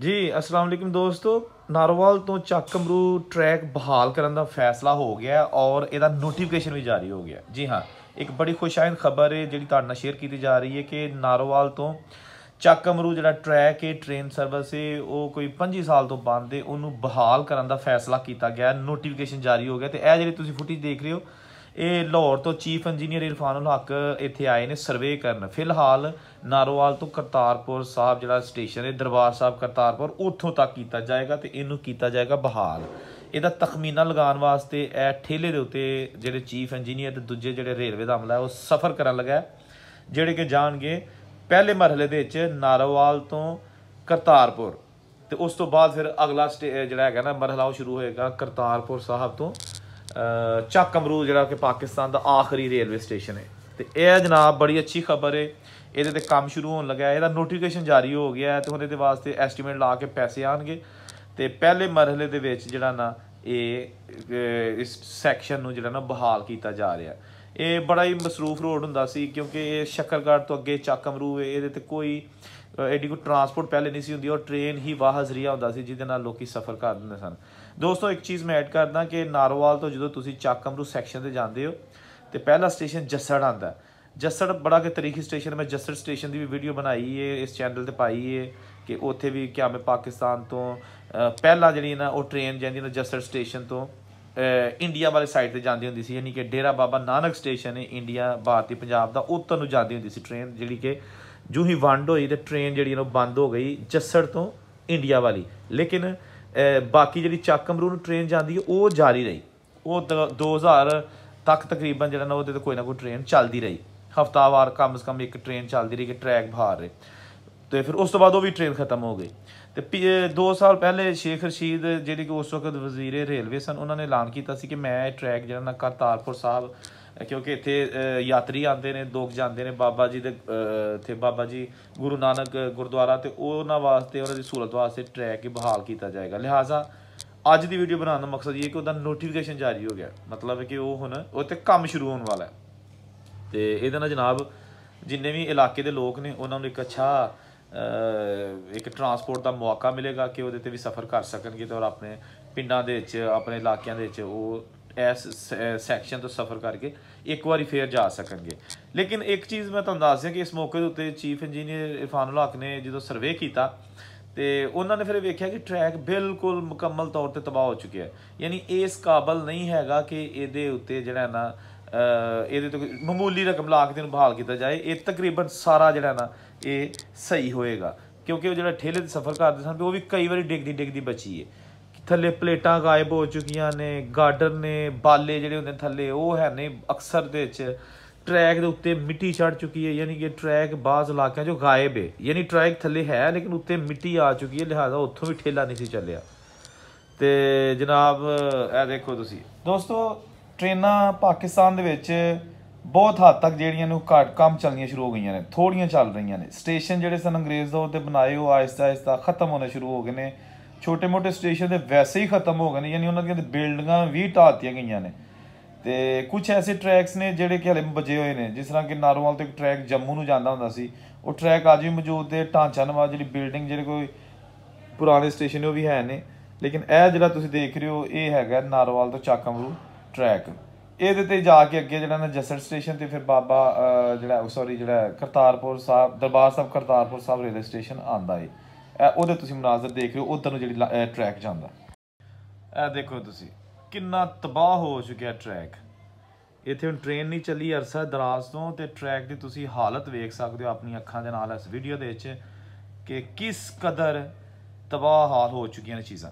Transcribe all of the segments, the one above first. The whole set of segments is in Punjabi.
ਜੀ ਅਸਲਾਮ ਅਲੈਕਮ ਦੋਸਤੋ ਨਾਰਵਾਲ ਤੋਂ ਚੱਕਮਰੂ ਟਰੈਕ ਬਹਾਲ ਕਰਨ ਦਾ ਫੈਸਲਾ ਹੋ ਗਿਆ ਔਰ ਇਹਦਾ ਨੋਟੀਫਿਕੇਸ਼ਨ ਵੀ ਜਾਰੀ ਹੋ ਗਿਆ ਜੀ ਹਾਂ ਇੱਕ ਬੜੀ ਖੁਸ਼ਾਇਨ ਖਬਰ ਹੈ ਜਿਹੜੀ ਤੁਹਾਡੇ ਨਾਲ ਸ਼ੇਅਰ ਕੀਤੀ ਜਾ ਰਹੀ ਹੈ ਕਿ ਨਾਰਵਾਲ ਤੋਂ ਚੱਕਮਰੂ ਜਿਹੜਾ ਟਰੈਕ ਹੈ ਟ੍ਰੇਨ ਸਰਵਿਸ ਹੈ ਉਹ ਕੋਈ 25 ਸਾਲ ਤੋਂ ਬੰਦ ਹੈ ਉਹਨੂੰ ਬਹਾਲ ਕਰਨ ਦਾ ਫੈਸਲਾ ਕੀਤਾ ਗਿਆ ਨੋਟੀਫਿਕੇਸ਼ਨ ਜਾਰੀ ਹੋ ਗਿਆ ਤੇ ਇਹ ਜਿਹੜੀ ਤੁਸੀਂ ਫੁਟੇਜ ਦੇਖ ਰਹੇ ਹੋ ਇਹ ਲਾਹੌਰ ਤੋਂ ਚੀਫ ਇੰਜੀਨੀਅਰ ਇਰਫਾਨੁਲ ਹੱਕ ਇੱਥੇ ਆਏ ਨੇ ਸਰਵੇ ਕਰਨ ਫਿਲਹਾਲ ਨਾਰੋਵਾਲ ਤੋਂ ਕਰਤਾਰਪੁਰ ਸਾਹਿਬ ਜਿਹੜਾ ਸਟੇਸ਼ਨ ਹੈ ਦਰਬਾਰ ਸਾਹਿਬ ਕਰਤਾਰਪੁਰ ਉੱਥੋਂ ਤੱਕ ਕੀਤਾ ਜਾਏਗਾ ਤੇ ਇਹਨੂੰ ਕੀਤਾ ਜਾਏਗਾ ਬਹਾਲ ਇਹਦਾ ਤਖਮੀਨਾ ਲਗਾਉਣ ਵਾਸਤੇ ਇਹ ਠੇਲੇ ਦੇ ਉੱਤੇ ਜਿਹੜੇ ਚੀਫ ਇੰਜੀਨੀਅਰ ਤੇ ਦੂਜੇ ਜਿਹੜੇ ਰੇਲਵੇ ਦਾ ਅਮਲਾ ਹੈ ਉਹ ਸਫ਼ਰ ਕਰਨ ਲੱਗਾ ਜਿਹੜੇ ਕਿ ਜਾਣਗੇ ਪਹਿਲੇ ਮਰਹਲੇ ਦੇ ਵਿੱਚ ਨਾਰੋਵਾਲ ਤੋਂ ਕਰਤਾਰਪੁਰ ਤੇ ਉਸ ਤੋਂ ਬਾਅਦ ਫਿਰ ਅਗਲਾ ਜਿਹੜਾ ਹੈਗਾ ਨਾ ਮਰਹਲਾ ਸ਼ੁਰੂ ਹੋਏਗਾ ਕਰਤਾਰਪੁਰ ਸਾਹਿਬ ਤੋਂ ਚੱਕ ਅਮਰੂਦ ਜਿਹੜਾ ਕਿ ਪਾਕਿਸਤਾਨ ਦਾ ਆਖਰੀ ਰੇਲਵੇ ਸਟੇਸ਼ਨ ਹੈ ਤੇ ਇਹ ਜਨਾਬ ਬੜੀ ਅੱਛੀ ਖਬਰ ਹੈ ਇਹਦੇ ਤੇ ਕੰਮ ਸ਼ੁਰੂ ਹੋਣ ਲੱਗਾ ਇਹਦਾ ਨੋਟੀਫਿਕੇਸ਼ਨ ਜਾਰੀ ਹੋ ਗਿਆ ਤੇ ਹੁਣ ਇਹਦੇ ਵਾਸਤੇ ਐਸਟੀਮੇਟ ਲਾ ਕੇ ਪੈਸੇ ਆਣਗੇ ਤੇ ਪਹਿਲੇ ਮਰਹਲੇ ਦੇ ਵਿੱਚ ਜਿਹੜਾ ਨਾ ਇਹ ਇਸ ਸੈਕਸ਼ਨ ਨੂੰ ਜਿਹੜਾ ਨਾ ਬਹਾਲ ਕੀਤਾ ਜਾ ਰਿਹਾ ਇਹ ਬੜਾ ਹੀ ਮਸਰੂਫ ਰੋਡ ਹੁੰਦਾ ਸੀ ਕਿਉਂਕਿ ਇਹ ਸ਼ੱਕਰਗੜ ਤੋਂ ਅੱਗੇ ਚੱਕ ਅਮਰੂ ਇਹਦੇ ਤੇ ਕੋਈ ਐਡੀ ਕੋ ਟਰਾਂਸਪੋਰਟ ਪਹਿਲੇ ਨਹੀਂ ਸੀ ਹੁੰਦੀ ਔਰ ਟ੍ਰੇਨ ਹੀ ਵਾਹ ਹਜ਼ਰੀਆ ਹੁੰਦਾ ਸੀ ਜਿਹਦੇ ਨਾਲ ਲੋਕੀ ਸਫ਼ਰ ਕਰਦੇ ਸਨ ਦੋਸਤੋ ਇੱਕ ਚੀਜ਼ ਮੈਂ ਐਡ ਕਰਦਾ ਕਿ ਨਾਰੋਵਾਲ ਤੋਂ ਜਦੋਂ ਤੁਸੀਂ ਚੱਕਮਰੂ ਸੈਕਸ਼ਨ ਤੇ ਜਾਂਦੇ ਹੋ ਤੇ ਪਹਿਲਾ ਸਟੇਸ਼ਨ ਜੱਸੜ ਆਂਦਾ ਜੱਸੜ ਬੜਾ ਕਿ ਤਾਰੀਖੀ ਸਟੇਸ਼ਨ ਮੈਂ ਜੱਸੜ ਸਟੇਸ਼ਨ ਦੀ ਵੀ ਵੀਡੀਓ ਬਣਾਈ ਏ ਇਸ ਚੈਨਲ ਤੇ ਪਾਈ ਏ ਕਿ ਉੱਥੇ ਵੀ ਕਿਆ ਮੈਂ ਪਾਕਿਸਤਾਨ ਤੋਂ ਪਹਿਲਾ ਜਿਹੜੀ ਨਾ ਉਹ ਟ੍ਰੇਨ ਜਾਂਦੀ ਨਾ ਜੱਸੜ ਸਟੇਸ਼ਨ ਤੋਂ ਇੰਡੀਆ ਵਾਲੇ ਸਾਈਡ ਤੇ ਜਾਂਦੀ ਹੁੰਦੀ ਸੀ ਯਾਨੀ ਕਿ ਡੇਰਾ ਬਾਬਾ ਨਾਨਕ ਸਟੇਸ਼ਨ ਹੈ ਇੰਡੀਆ ਭਾਰਤੀ ਪੰਜਾਬ ਦਾ ਉੱਤਰ ਨੂੰ ਜਾਂਦੀ ਹੁੰਦੀ ਸੀ ਟ੍ਰੇਨ ਜਿਹੜੀ ਕਿ ਜੂਹੀ ਵੰਡ ਹੋਈ ਤੇ ਟ੍ਰੇਨ ਜਿਹੜੀ ਨਾ ਬੰਦ ਹੋ ਗਈ ਜੱਸੜ ਤੋਂ ਇੰਡੀਆ ਵਾਲੀ ਲੇਕਿਨ ਬਾਕੀ ਜਿਹੜੀ ਚੱਕ ਨੂੰ ਟ੍ਰੇਨ ਜਾਂਦੀ ਹੈ ਉਹ ਜਾਰੀ ਰਹੀ ਉਹ 2000 ਤੱਕ ਤਕਰੀਬਨ ਜਿਹੜਾ ਨਾ ਉਹਦੇ ਤੇ ਕੋਈ ਨਾ ਕੋਈ ਟ੍ਰੇਨ ਚੱਲਦੀ ਰਹੀ ਹਫਤਾਵਾਰ ਕਮ ਸੇ ਕਮ ਇੱਕ ਟ੍ਰੇਨ ਚੱਲਦੀ ਰਹੀ ਕਿ ਟਰੈਕ ਭਾਰ ਰਹੇ ਤੇ ਫਿਰ ਉਸ ਤੋਂ ਬਾਅਦ ਉਹ ਵੀ ਟ੍ਰੇਨ ਖਤਮ ਹੋ ਗਈ ਤੇ 2 ਸਾਲ ਪਹਿਲੇ ਸ਼ੇਖ ਰਸ਼ੀਦ ਜਿਹੜੇ ਕਿ ਉਸ ਵਕਤ ਵਜ਼ੀਰ ਰੇਲਵੇ ਸਨ ਉਹਨਾਂ ਨੇ ਐਲਾਨ ਕੀਤਾ ਸੀ ਕਿ ਮੈਂ ਇਹ ਟਰੈਕ ਜਿਹੜਾ ਨਾ ਕਰਤਾਰਪੁਰ ਸਾਹਿਬ ਕਿਉਂਕਿ ਇੱਥੇ ਯਾਤਰੀ ਆਉਂਦੇ ਨੇ ਲੋਕ ਜਾਂਦੇ ਨੇ ਬਾਬਾ ਜੀ ਦੇ ਇੱਥੇ ਬਾਬਾ ਜੀ ਗੁਰੂ ਨਾਨਕ ਗੁਰਦੁਆਰਾ ਤੇ ਉਹਨਾਂ ਵਾਸਤੇ ਉਹਨਾਂ ਦੀ ਸਹੂਲਤ ਵਾਸਤੇ ਟਰੈਕ ਹੀ ਬਹਾਲ ਕੀਤਾ ਜਾਏਗਾ ਲਿਹਾਜ਼ਾ ਅੱਜ ਦੀ ਵੀਡੀਓ ਬਣਾਉਣ ਦਾ ਮਕਸਦ ਇਹ ਹੈ ਕਿ ਉਹਦਾ ਨੋਟੀਫਿਕੇਸ਼ਨ ਜਾਰੀ ਹੋ ਗਿਆ ਮਤਲਬ ਕਿ ਉਹ ਹੁਣ ਉਹ ਤੇ ਕੰਮ ਸ਼ੁਰੂ ਹੋਣ ਵਾਲਾ ਹੈ ਤੇ ਇਹਦੇ ਨਾਲ ਜਨਾਬ ਜਿੰਨੇ ਵੀ ਇਲਾਕੇ ਦੇ ਲੋਕ ਨੇ ਉਹਨਾਂ ਨੂੰ ਇੱਕ ਅੱਛਾ ਇੱਕ ਟਰਾਂਸਪੋਰਟ ਦਾ ਮੌਕਾ ਮਿਲੇਗਾ ਕਿ ਉਹਦੇ ਤੇ ਵੀ ਸਫ਼ਰ ਕਰ ਸਕਣਗੇ ਤੇ ਔਰ ਆਪਣੇ ਪਿੰਡਾਂ ਦੇ ਵਿੱਚ ਆਪਣੇ ਇਲਾਕਿਆਂ ਦੇ ਵਿੱਚ ਉਹ ਇਸ ਸੈਕਸ਼ਨ ਤੋਂ ਸਫ਼ਰ ਕਰਕੇ ਇੱਕ ਵਾਰੀ ਫੇਰ ਜਾ ਸਕਣਗੇ ਲੇਕਿਨ ਇੱਕ ਚੀਜ਼ ਮੈਂ ਤੁਹਾਨੂੰ ਦੱਸ ਦਿਆਂ ਕਿ ਇਸ ਮੌਕੇ ਦੇ ਉੱਤੇ ਚੀਫ ਇੰਜੀਨੀਅਰ ਇਰਫਾਨੁਲ ਹਕ ਨੇ ਜਦੋਂ ਸਰਵੇ ਕੀਤਾ ਤੇ ਉਹਨਾਂ ਨੇ ਫਿਰ ਵੇਖਿਆ ਕਿ ਟਰੈਕ ਬਿਲਕੁਲ ਮੁਕੰਮਲ ਤੌਰ ਤੇ ਤਬਾਹ ਹੋ ਚੁੱਕਿਆ ਹੈ ਯਾਨੀ ਇਸ ਕਾਬਲ ਨਹੀਂ ਹੈਗਾ ਕਿ ਇਹਦੇ ਉੱਤੇ ਜਿਹੜਾ ਨਾ ਇਹਦੇ ਤੋਂ ਮਾਮੂਲੀ ਰਕਮ ਲਾ ਕੇ ਇਹਨੂੰ ਬਹਾਲ ਕੀਤਾ ਜਾਏ ਇਹ ਤਕਰੀਬਨ ਸਾਰਾ ਜਿਹੜਾ ਨਾ ਇਹ ਸਹੀ ਹੋਏਗਾ ਕਿਉਂਕਿ ਉਹ ਜਿਹੜਾ ਠੇਲੇ ਤੇ ਸਫ਼ਰ ਕਰਦੇ ਸਨ ਉਹ ਵੀ ਕਈ ਵਾਰੀ ਡਿੱਗਦੀ ਡਿੱਗਦੀ ਬਚੀ ਹੈ ਥੱਲੇ ਪਲੇਟਾਂ ਗਾਇਬ ਹੋ ਚੁੱਕੀਆਂ ਨੇ ਗਾਰਡਨ ਨੇ ਬਾਲੇ ਜਿਹੜੇ ਹੁੰਦੇ ਥੱਲੇ ਉਹ ਹੈ ਨੇ ਅਕਸਰ ਦੇ ਵਿੱਚ ਟਰੈਕ ਦੇ ਉੱਤੇ ਮਿੱਟੀ ਛੜ ਚੁੱਕੀ ਹੈ ਯਾਨੀ ਕਿ ਟਰੈਕ ਬਾਜ਼ ਇਲਾਕਿਆਂ ਜੋ ਗਾਇਬ ਹੈ ਯਾਨੀ ਟਰੈਕ ਥੱਲੇ ਹੈ ਲੇਕਿਨ ਉੱਤੇ ਮਿੱਟੀ ਆ ਚੁੱਕੀ ਹੈ ਲਿਹਾਜ਼ਾ ਉੱਥੋਂ ਵੀ ਠੇਲਾ ਨਹੀਂ ਸੀ ਚੱਲਿਆ ਤੇ ਜਨਾਬ ਇਹ ਦੇਖੋ ਤੁਸੀਂ ਦੋਸਤੋ ਟ੍ਰੇਨਾਂ ਪਾਕਿਸਤਾਨ ਦੇ ਵਿੱਚ ਬਹੁਤ ਹੱਦ ਤੱਕ ਜਿਹੜੀਆਂ ਨੂੰ ਘੱਟ ਕੰਮ ਚੱਲਣੀਆਂ ਸ਼ੁਰੂ ਹੋ ਗਈਆਂ ਨੇ ਥੋੜੀਆਂ ਚੱਲ ਰਹੀਆਂ ਨੇ ਸਟੇਸ਼ਨ ਜਿਹੜੇ ਸਨ ਅੰਗਰੇਜ਼ ਦੇ ਤੇ ਬਣਾਏ ਉਹ ਆਇਸਤਾ ਆਇਸਤਾ ਖਤਮ ਹੋਣੇ ਸ਼ੁਰੂ ਹੋ ਗਏ ਨੇ ਛੋਟੇ-ਮੋਟੇ ਸਟੇਸ਼ਨ ਦੇ ਵੈਸੇ ਹੀ ਖਤਮ ਹੋ ਗਏ ਨੇ ਯਾਨੀ ਉਹਨਾਂ ਦੀਆਂ ਬਿਲਡਿੰਗਾਂ ਵੀ ਢਾਤੀਆਂ ਗਈਆਂ ਨੇ ਤੇ ਕੁਝ ਐਸੇ ਟਰੈਕਸ ਨੇ ਜਿਹੜੇ ਕਿ ਹਲੇ ਬਜੇ ਹੋਏ ਨੇ ਜਿਸ ਤਰ੍ਹਾਂ ਕਿ ਨਾਰੋਵਾਲ ਤੋਂ ਇੱਕ ਟਰੈਕ ਜੰਮੂ ਨੂੰ ਜਾਂਦਾ ਹੁੰਦਾ ਸੀ ਉਹ ਟਰੈਕ ਅੱਜ ਵੀ ਮੌਜੂਦ ਤੇ ਢਾਂਚਾ ਨਵਾਂ ਜਿਹੜੀ ਬਿਲਡਿੰਗ ਜਿਹੜੇ ਕੋਈ ਪੁਰਾਣੇ ਸਟੇਸ਼ਨ ਉਹ ਵੀ ਹੈ ਨੇ ਲੇਕਿਨ ਇਹ ਜਿਹੜਾ ਤੁਸੀਂ ਦੇਖ ਰਹੇ ਹੋ ਇਹ ਹੈਗਾ ਨਾਰੋਵਾਲ ਤੋਂ ਚਾਕਮਰੂ ਟਰੈਕ ਇਹਦੇ ਤੇ ਜਾ ਕੇ ਅੱਗੇ ਜਿਹੜਾ ਨਾ ਜਸਰ ਸਟੇਸ਼ਨ ਤੇ ਫਿਰ ਬਾਬਾ ਜਿਹੜਾ ਸੌਰੀ ਜਿਹੜਾ ਕਰਤਾਰਪੁਰ ਸਾਹਿਬ ਦਰਬਾਰ ਸਾਹਿਬ ਕਰਤਾਰਪੁਰ ਸਾਹਿਬ ਰੇਲਵੇ ਸਟੇਸ਼ਨ ਆਂਦਾ ਏ ਉਹਦੇ ਤੁਸੀਂ ਮਨਾਜ਼ਰ ਦੇਖ ਰਹੇ ਹੋ ਉਧਰ ਨੂੰ ਜਿਹੜੀ ਟਰੈਕ ਜਾਂਦਾ ਇਹ ਦੇਖੋ ਤੁਸੀਂ ਕਿੰਨਾ ਤਬਾਹ ਹੋ ਚੁੱਕਿਆ ਟਰੈਕ ਇੱਥੇ ਹੁਣ ਟ੍ਰੇਨ ਨਹੀਂ ਚੱਲੀ ਅਰਸਾ ਦਰਾਜ਼ ਤੋਂ ਤੇ ਟਰੈਕ ਦੀ ਤੁਸੀਂ ਹਾਲਤ ਵੇਖ ਸਕਦੇ ਹੋ ਆਪਣੀ ਅੱਖਾਂ ਦੇ ਨਾਲ ਇਸ ਵੀਡੀਓ ਦੇ ਵਿੱਚ ਕਿ ਕਿਸ ਕਦਰ ਤਬਾਹ ਹਾਲ ਹੋ ਚੁੱਕੀਆਂ ਨੇ ਚੀਜ਼ਾਂ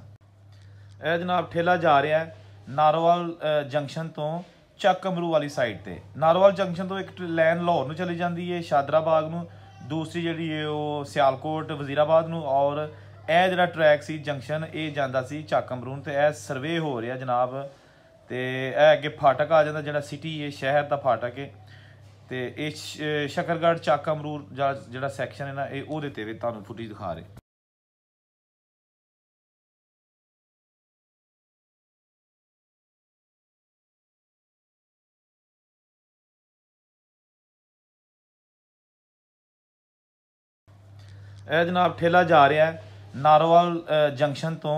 ਇਹ ਜਨਾਬ ਠੇਲਾ ਜਾ ਰਿਹਾ ਹੈ ਨਾਰੋਵਾਲ ਜੰਕਸ਼ਨ ਤੋਂ ਚੱਕ ਵਾਲੀ ਸਾਈਡ ਤੇ ਨਾਰੋਵਾਲ ਜੰਕਸ਼ਨ ਤੋਂ ਇੱਕ ਲਾਈਨ ਲਾਹੌਰ ਨੂੰ ਚਲੀ ਜਾਂਦੀ ਹੈ ਸ਼ਾਦਰਾ ਬਾਗ ਨੂੰ ਦੂਸਰੀ ਜਿਹੜੀ ਹੈ ਉਹ ਸਿਆਲਕੋਟ ਵਜ਼ੀਰਾਬਾਦ ਨੂੰ ਔਰ ਇਹ ਜਿਹੜਾ ਟਰੈਕ ਸੀ ਜੰਕਸ਼ਨ ਇਹ ਜਾਂਦਾ ਸੀ ਚੱਕਮਰੂਨ ਤੇ ਇਹ ਸਰਵੇ ਹੋ ਰਿਹਾ ਜਨਾਬ ਤੇ ਇਹ ਅੱਗੇ ਫਾਟਕ ਆ ਜਾਂਦਾ ਜਿਹੜਾ ਸਿਟੀ ਹੈ ਸ਼ਹਿਰ ਦਾ ਫਾਟਕ ਹੈ ਤੇ ਇਹ ਸ਼ਕਰਗੜ ਚੱਕਮਰੂਨ ਜਿਹੜਾ ਸੈਕਸ਼ਨ ਹੈ ਨਾ ਇਹ ਉਹਦੇ ਤੇ ਵੀ ਤੁਹਾਨੂੰ ਫੁਟੇਜ ਦਿਖਾ ਰਹੇ ਇਹ ਜਨਾਬ ਠੇਲਾ ਜਾ ਰਿਹਾ ਹੈ ਨਾਰੋਵਾਲ ਜੰਕਸ਼ਨ ਤੋਂ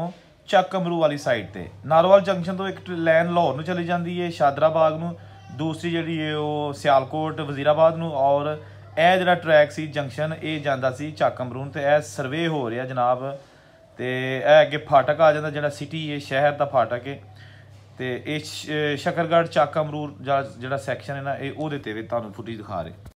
ਚੱਕ ਅਮਰੂ ਵਾਲੀ ਸਾਈਡ ਤੇ ਨਾਰੋਵਾਲ ਜੰਕਸ਼ਨ ਤੋਂ ਇੱਕ ਲਾਈਨ ਲਾਹੌਰ ਨੂੰ ਚਲੀ ਜਾਂਦੀ ਹੈ ਸ਼ਾਦਰਾਬਾਗ ਨੂੰ ਦੂਸਰੀ ਜਿਹੜੀ ਹੈ ਉਹ ਸਿਆਲਕੋਟ ਵਜ਼ੀਰਾਬਾਦ ਨੂੰ ਔਰ ਇਹ ਜਿਹੜਾ ਟਰੈਕ ਸੀ ਜੰਕਸ਼ਨ ਇਹ ਜਾਂਦਾ ਸੀ ਚੱਕ ਅਮਰੂ ਤੇ ਇਹ ਸਰਵੇ ਹੋ ਰਿਹਾ ਜਨਾਬ ਤੇ ਇਹ ਅੱਗੇ ਫਾਟਕ ਆ ਜਾਂਦਾ ਜਿਹੜਾ ਸਿਟੀ ਹੈ ਸ਼ਹਿਰ ਦਾ ਫਾਟਕ ਹੈ ਤੇ ਇਹ ਸ਼ਕਰਗੜ ਚੱਕ ਅਮਰੂਰ ਜਿਹੜਾ ਸੈਕਸ਼ਨ ਹੈ ਨਾ ਇਹ ਉਹਦੇ ਤੇ ਵੀ ਤੁਹਾਨੂੰ ਫੁਟੇਜ ਦਿਖਾ ਰਹੇ